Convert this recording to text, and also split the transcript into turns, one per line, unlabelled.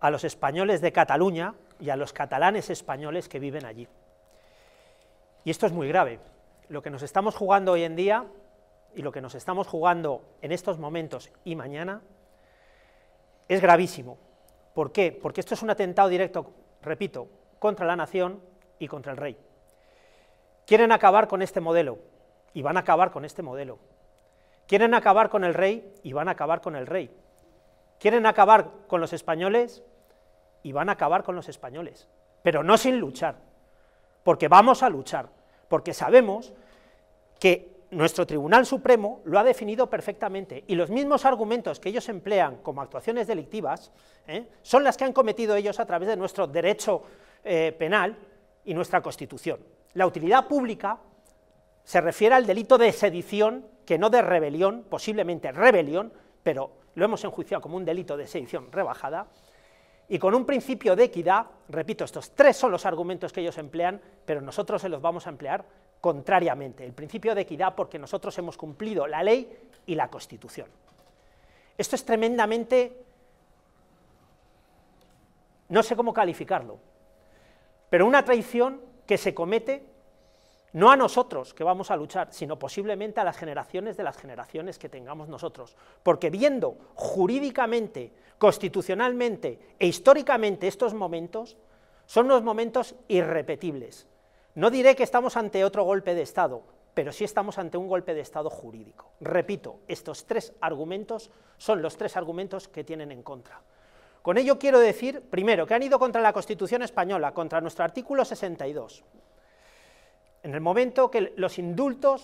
a los españoles de Cataluña y a los catalanes españoles que viven allí. Y esto es muy grave. Lo que nos estamos jugando hoy en día y lo que nos estamos jugando en estos momentos y mañana es gravísimo. ¿Por qué? Porque esto es un atentado directo, repito, contra la nación y contra el rey. Quieren acabar con este modelo y van a acabar con este modelo. Quieren acabar con el rey y van a acabar con el rey. Quieren acabar con los españoles y van a acabar con los españoles, pero no sin luchar, porque vamos a luchar, porque sabemos que nuestro Tribunal Supremo lo ha definido perfectamente y los mismos argumentos que ellos emplean como actuaciones delictivas ¿eh? son las que han cometido ellos a través de nuestro derecho eh, penal y nuestra Constitución. La utilidad pública se refiere al delito de sedición, que no de rebelión, posiblemente rebelión, pero lo hemos enjuiciado como un delito de sedición rebajada, y con un principio de equidad, repito, estos tres son los argumentos que ellos emplean, pero nosotros se los vamos a emplear contrariamente, el principio de equidad porque nosotros hemos cumplido la ley y la Constitución. Esto es tremendamente, no sé cómo calificarlo, pero una traición que se comete no a nosotros que vamos a luchar, sino posiblemente a las generaciones de las generaciones que tengamos nosotros, porque viendo jurídicamente constitucionalmente e históricamente estos momentos son unos momentos irrepetibles. No diré que estamos ante otro golpe de Estado, pero sí estamos ante un golpe de Estado jurídico. Repito, estos tres argumentos son los tres argumentos que tienen en contra. Con ello quiero decir, primero, que han ido contra la Constitución española, contra nuestro artículo 62. En el momento que los indultos